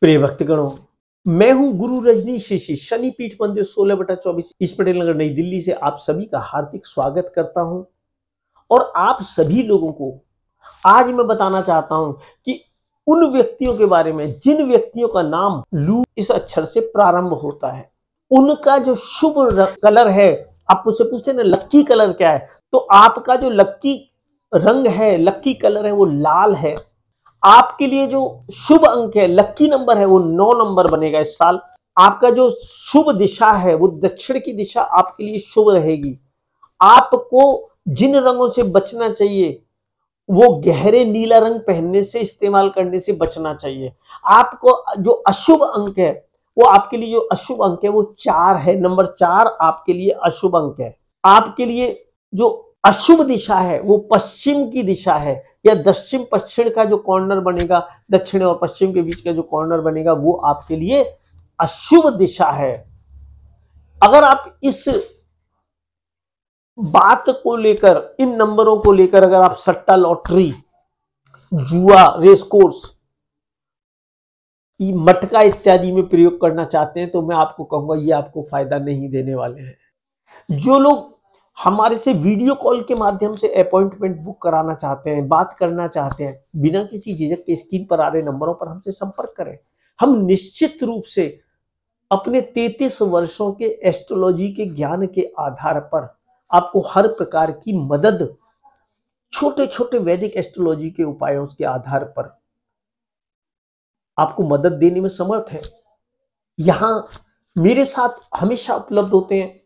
प्रिय भक्तगणों मैं हूं गुरु रजनीश ऋषि शनि पीठ मंदिर सोलह बटा चौबीस इस पटेल नगर नई दिल्ली से आप सभी का हार्दिक स्वागत करता हूं और आप सभी लोगों को आज मैं बताना चाहता हूं कि उन व्यक्तियों के बारे में जिन व्यक्तियों का नाम लू इस अक्षर से प्रारंभ होता है उनका जो शुभ कलर है आप मुझसे पूछते ना लक्की कलर क्या है तो आपका जो लक्की रंग है लक्की कलर है वो लाल है आपके लिए जो शुभ अंक है लक्की नंबर है वो नौ नंबर बनेगा इस साल आपका जो शुभ दिशा है वो दक्षिण की दिशा आपके लिए शुभ रहेगी आपको जिन रंगों से बचना चाहिए वो गहरे नीला रंग पहनने से इस्तेमाल करने से बचना चाहिए आपको जो अशुभ अंक है वो आपके लिए जो अशुभ अंक है वो चार है नंबर चार आपके लिए अशुभ अंक है आपके लिए जो अशुभ दिशा है वो पश्चिम की दिशा है या दक्षिण पश्चिम का जो कॉर्नर बनेगा दक्षिण और पश्चिम के बीच का जो कॉर्नर बनेगा वो आपके लिए अशुभ दिशा है अगर आप इस बात को लेकर इन नंबरों को लेकर अगर आप सट्टा लॉटरी जुआ रेस कोर्स मटका इत्यादि में प्रयोग करना चाहते हैं तो मैं आपको कहूंगा ये आपको फायदा नहीं देने वाले हैं जो लोग हमारे से वीडियो कॉल के माध्यम से अपॉइंटमेंट बुक कराना चाहते हैं बात करना चाहते हैं बिना किसी झिझक के स्क्रीन पर आ रहे नंबरों पर हमसे संपर्क करें हम निश्चित रूप से अपने 33 वर्षों के एस्ट्रोलॉजी के ज्ञान के आधार पर आपको हर प्रकार की मदद छोटे छोटे वैदिक एस्ट्रोलॉजी के उपायों के आधार पर आपको मदद देने में समर्थ है यहां मेरे साथ हमेशा उपलब्ध होते हैं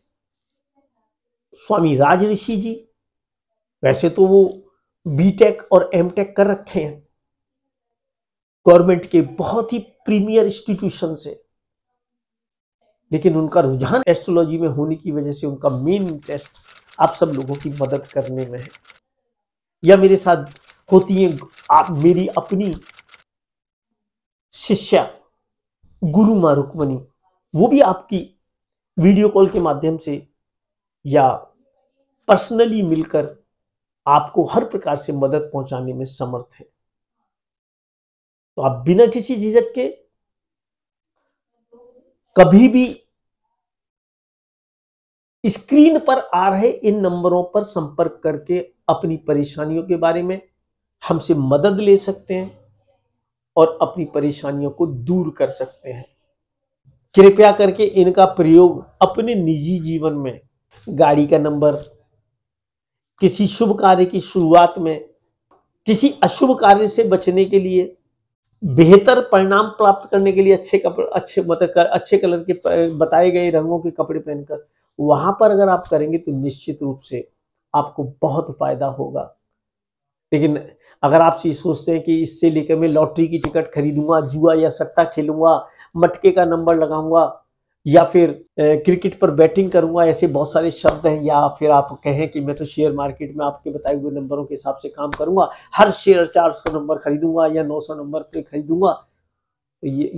स्वामी राज ऋषि जी वैसे तो वो बीटेक और एमटेक कर रखे हैं गवर्नमेंट के बहुत ही प्रीमियर इंस्टीट्यूशन से लेकिन उनका रुझान एस्ट्रोलॉजी में होने की वजह से उनका मेन इंटरेस्ट आप सब लोगों की मदद करने में है या मेरे साथ होती है आप मेरी अपनी शिष्या गुरु मां रुक्मणी वो भी आपकी वीडियो कॉल के माध्यम से या पर्सनली मिलकर आपको हर प्रकार से मदद पहुंचाने में समर्थ है तो आप बिना किसी झिझक के कभी भी स्क्रीन पर आ रहे इन नंबरों पर संपर्क करके अपनी परेशानियों के बारे में हमसे मदद ले सकते हैं और अपनी परेशानियों को दूर कर सकते हैं कृपया करके इनका प्रयोग अपने निजी जीवन में गाड़ी का नंबर किसी शुभ कार्य की शुरुआत में किसी अशुभ कार्य से बचने के लिए बेहतर परिणाम प्राप्त करने के लिए अच्छे कपड़े अच्छे मतलब कर, अच्छे कलर के बताए गए रंगों के कपड़े पहनकर वहां पर अगर आप करेंगे तो निश्चित रूप से आपको बहुत फायदा होगा लेकिन अगर आप ये सोचते हैं कि इससे लेकर मैं लॉटरी की टिकट खरीदूंगा जुआ या सट्टा खेलूंगा मटके का नंबर लगाऊंगा या फिर क्रिकेट पर बैटिंग करूंगा ऐसे बहुत सारे शब्द हैं या फिर आप कहें कि मैं तो शेयर मार्केट में आपके बताए हुए नंबरों के हिसाब से काम करूंगा हर शेयर 400 नंबर खरीदूंगा या 900 नंबर पे खरीदूंगा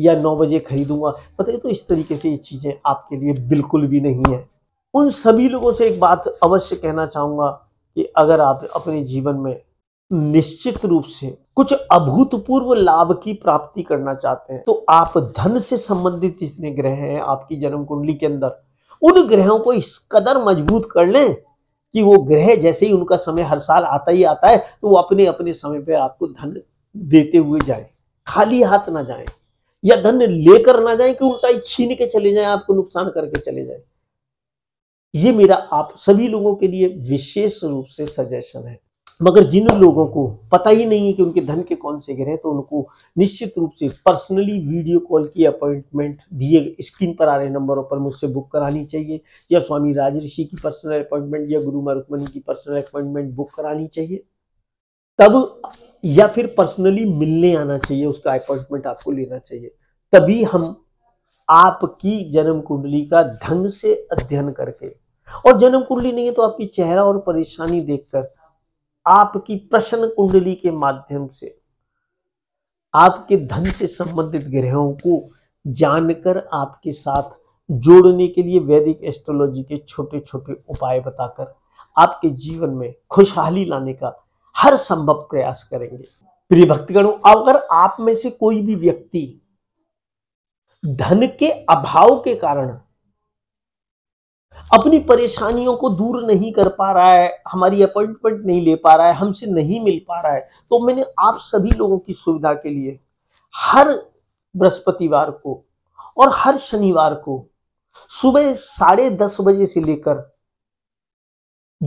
या नौ बजे खरीदूंगा पता है तो इस तरीके से ये चीज़ें आपके लिए बिल्कुल भी नहीं है उन सभी लोगों से एक बात अवश्य कहना चाहूँगा कि अगर आप अपने जीवन में निश्चित रूप से कुछ अभूतपूर्व लाभ की प्राप्ति करना चाहते हैं तो आप धन से संबंधित जितने ग्रह हैं आपकी जन्म कुंडली के अंदर उन ग्रहों को इस कदर मजबूत कर लें कि वो ग्रह जैसे ही उनका समय हर साल आता ही आता है तो वो अपने अपने समय पर आपको धन देते हुए जाए खाली हाथ ना जाए या धन लेकर ना जाए कि उल्टा ही छीन के चले जाए आपको नुकसान करके चले जाए ये मेरा आप सभी लोगों के लिए विशेष रूप से सजेशन है मगर जिन लोगों को पता ही नहीं है कि उनके धन के कौन से गिरे तो उनको निश्चित रूप से पर्सनली वीडियो कॉल की अपॉइंटमेंट दिए स्क्रीन पर आ रहे नंबरों पर मुझसे बुक करानी चाहिए या स्वामी राजऋषि की पर्सनल अपॉइंटमेंट या गुरु मारुकमणि की पर्सनल अपॉइंटमेंट बुक करानी चाहिए तब या फिर पर्सनली मिलने आना चाहिए उसका अपॉइंटमेंट आपको लेना चाहिए तभी हम आपकी जन्म कुंडली का ढंग से अध्ययन करके और जन्म कुंडली नहीं है तो आपकी चेहरा और परेशानी देखकर आपकी प्रश्न कुंडली के माध्यम से आपके धन से संबंधित ग्रहों को जानकर आपके साथ जोड़ने के लिए वैदिक एस्ट्रोलॉजी के छोटे छोटे उपाय बताकर आपके जीवन में खुशहाली लाने का हर संभव प्रयास करेंगे प्रिय भक्तगणों अगर आप में से कोई भी व्यक्ति धन के अभाव के कारण अपनी परेशानियों को दूर नहीं कर पा रहा है हमारी अपॉइंटमेंट नहीं ले पा रहा है हमसे नहीं मिल पा रहा है तो मैंने आप सभी लोगों की सुविधा के लिए हर बृहस्पतिवार को और हर शनिवार को सुबह साढ़े दस बजे से लेकर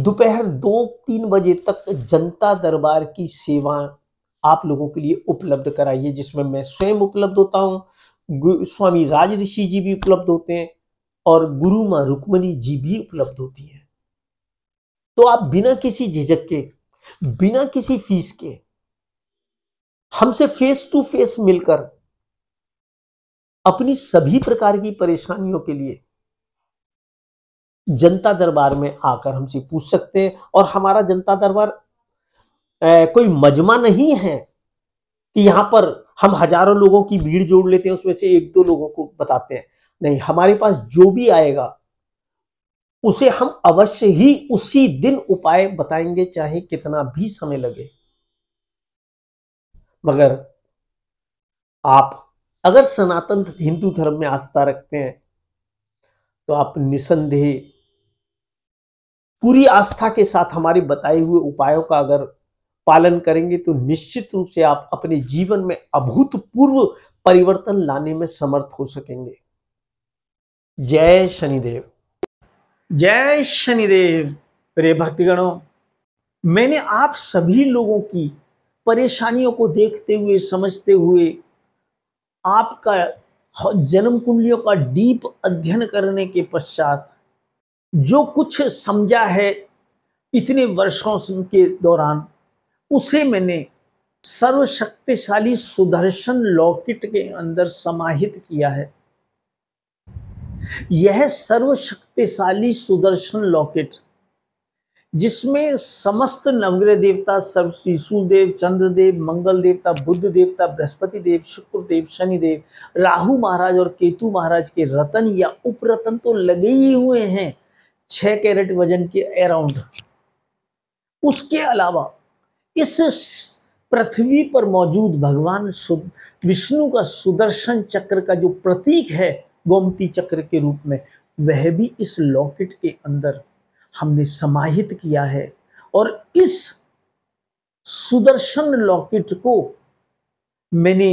दोपहर दो तीन बजे तक जनता दरबार की सेवा आप लोगों के लिए उपलब्ध कराइए जिसमें मैं स्वयं उपलब्ध होता हूँ स्वामी राज ऋषि जी भी उपलब्ध होते हैं और गुरु माँ रुक्मणी जी भी उपलब्ध होती है तो आप बिना किसी झिझक के बिना किसी फीस के हमसे फेस टू फेस मिलकर अपनी सभी प्रकार की परेशानियों के लिए जनता दरबार में आकर हमसे पूछ सकते हैं और हमारा जनता दरबार कोई मजमा नहीं है कि यहां पर हम हजारों लोगों की भीड़ जोड़ लेते हैं उसमें से एक दो लोगों को बताते हैं नहीं हमारे पास जो भी आएगा उसे हम अवश्य ही उसी दिन उपाय बताएंगे चाहे कितना भी समय लगे मगर आप अगर सनातन हिंदू धर्म में आस्था रखते हैं तो आप निसंदेह पूरी आस्था के साथ हमारे बताए हुए उपायों का अगर पालन करेंगे तो निश्चित रूप से आप अपने जीवन में अभूतपूर्व परिवर्तन लाने में समर्थ हो सकेंगे जय शनिदेव जय शनिदेव प्रे भक्तिगणों मैंने आप सभी लोगों की परेशानियों को देखते हुए समझते हुए आपका जन्म कुंडलियों का डीप अध्ययन करने के पश्चात जो कुछ समझा है इतने वर्षों के दौरान उसे मैंने सर्वशक्तिशाली सुदर्शन लॉकेट के अंदर समाहित किया है यह सर्वशक्तिशाली सुदर्शन लॉकेट जिसमें समस्त नवग्रह देवता सब शिशु देव चंद्र देव मंगल देवता बुद्ध देवता बृहस्पति देव शुक्र देव शनि देव राहु महाराज और केतु महाराज के रतन या उपरतन तो लगे ही हुए हैं छह कैरेट वजन के अराउंड उसके अलावा इस पृथ्वी पर मौजूद भगवान विष्णु का सुदर्शन चक्र का जो प्रतीक है गोमती चक्र के रूप में वह भी इस लॉकेट के अंदर हमने समाहित किया है और इस सुदर्शन लॉकेट को मैंने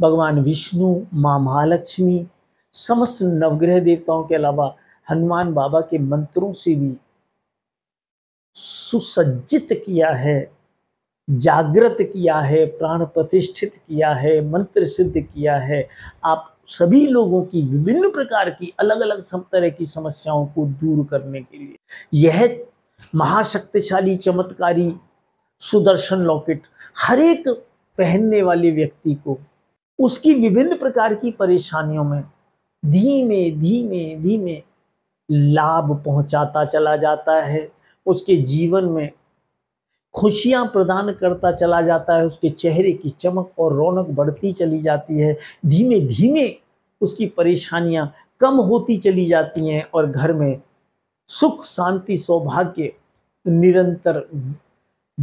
भगवान विष्णु माँ महालक्ष्मी समस्त नवग्रह देवताओं के अलावा हनुमान बाबा के मंत्रों से भी सुसज्जित किया है जागृत किया है प्राण प्रतिष्ठित किया है मंत्र सिद्ध किया है आप सभी लोगों की विभिन्न प्रकार की अलग अलग सब तरह की समस्याओं को दूर करने के लिए यह महाशक्तिशाली चमत्कारी सुदर्शन लॉकेट हर एक पहनने वाले व्यक्ति को उसकी विभिन्न प्रकार की परेशानियों में धीमे धीमे धीमे लाभ पहुंचाता चला जाता है उसके जीवन में खुशियाँ प्रदान करता चला जाता है उसके चेहरे की चमक और रौनक बढ़ती चली जाती है धीमे धीमे उसकी परेशानियाँ कम होती चली जाती हैं और घर में सुख शांति सौभाग्य निरंतर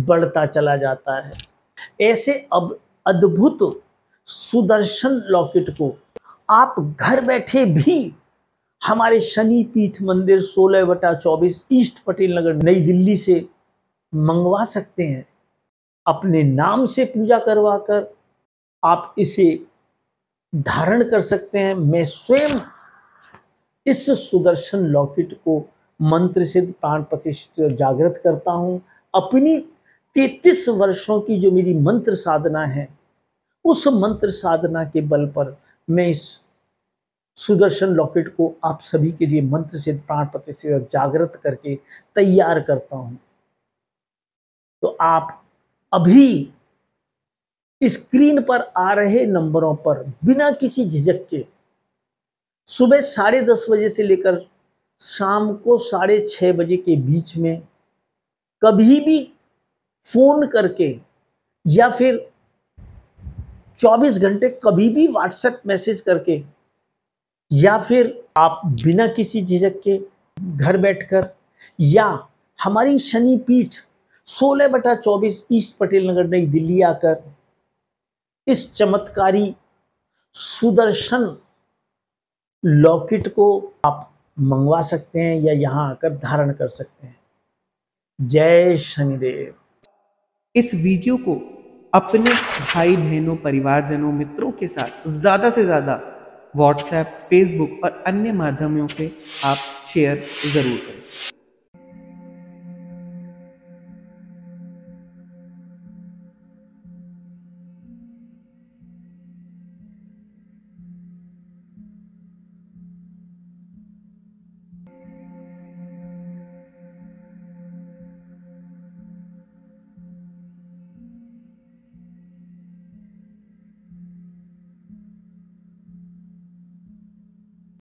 बढ़ता चला जाता है ऐसे अब अद्भुत सुदर्शन लॉकेट को आप घर बैठे भी हमारे शनि पीठ मंदिर सोलह बटा चौबीस ईस्ट पटेल नगर नई दिल्ली से मंगवा सकते हैं अपने नाम से पूजा करवाकर आप इसे धारण कर सकते हैं मैं स्वयं इस सुदर्शन लॉकेट को मंत्र सिद्ध प्राण प्रतिष्ठित जागृत करता हूँ अपनी तैतीस वर्षों की जो मेरी मंत्र साधना है उस मंत्र साधना के बल पर मैं इस सुदर्शन लॉकेट को आप सभी के लिए मंत्र सिद्ध प्राण प्रतिष्ठित जागृत करके तैयार करता हूँ तो आप अभी स्क्रीन पर आ रहे नंबरों पर बिना किसी झिझक के सुबह साढ़े दस बजे से लेकर शाम को साढ़े छः बजे के बीच में कभी भी फ़ोन करके या फिर 24 घंटे कभी भी व्हाट्सएप मैसेज करके या फिर आप बिना किसी झिझक के घर बैठकर या हमारी शनि पीठ सोलह बटा चौबीस ईस्ट पटेल नगर नई दिल्ली आकर इस चमत्कारी सुदर्शन लॉकेट को आप मंगवा सकते हैं या यहां आकर धारण कर सकते हैं जय शनिदेव इस वीडियो को अपने भाई बहनों परिवारजनों मित्रों के साथ ज़्यादा से ज़्यादा व्हाट्सएप फेसबुक और अन्य माध्यमों से आप शेयर ज़रूर करें